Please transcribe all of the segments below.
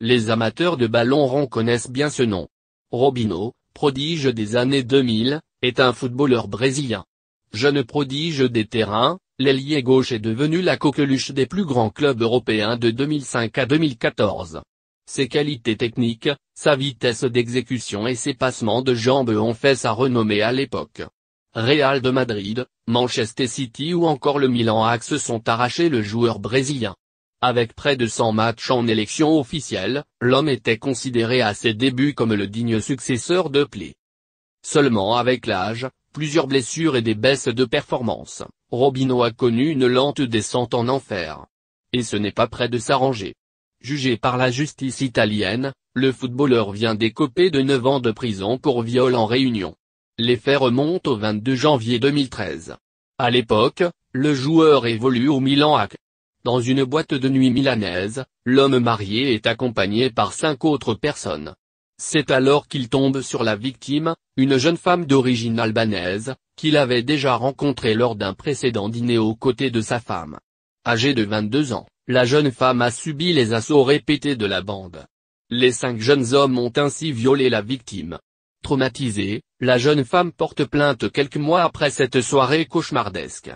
Les amateurs de ballon rond connaissent bien ce nom. Robinho, prodige des années 2000, est un footballeur brésilien. Jeune prodige des terrains, l'ailier gauche est devenu la coqueluche des plus grands clubs européens de 2005 à 2014. Ses qualités techniques, sa vitesse d'exécution et ses passements de jambes ont fait sa renommée à l'époque. Real de Madrid, Manchester City ou encore le Milan Axe sont arrachés le joueur brésilien. Avec près de 100 matchs en élection officielle, l'homme était considéré à ses débuts comme le digne successeur de Pli. Seulement avec l'âge, plusieurs blessures et des baisses de performance, Robino a connu une lente descente en enfer. Et ce n'est pas près de s'arranger. Jugé par la justice italienne, le footballeur vient d'écoper de 9 ans de prison pour viol en réunion. Les faits remontent au 22 janvier 2013. À l'époque, le joueur évolue au Milan AC. Dans une boîte de nuit milanaise, l'homme marié est accompagné par cinq autres personnes. C'est alors qu'il tombe sur la victime, une jeune femme d'origine albanaise, qu'il avait déjà rencontrée lors d'un précédent dîner aux côtés de sa femme. Âgée de 22 ans, la jeune femme a subi les assauts répétés de la bande. Les cinq jeunes hommes ont ainsi violé la victime. Traumatisée, la jeune femme porte plainte quelques mois après cette soirée cauchemardesque.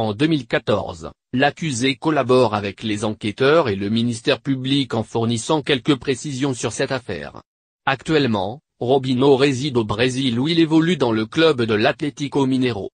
En 2014, l'accusé collabore avec les enquêteurs et le ministère public en fournissant quelques précisions sur cette affaire. Actuellement, Robinho réside au Brésil où il évolue dans le club de l'Atlético Mineiro.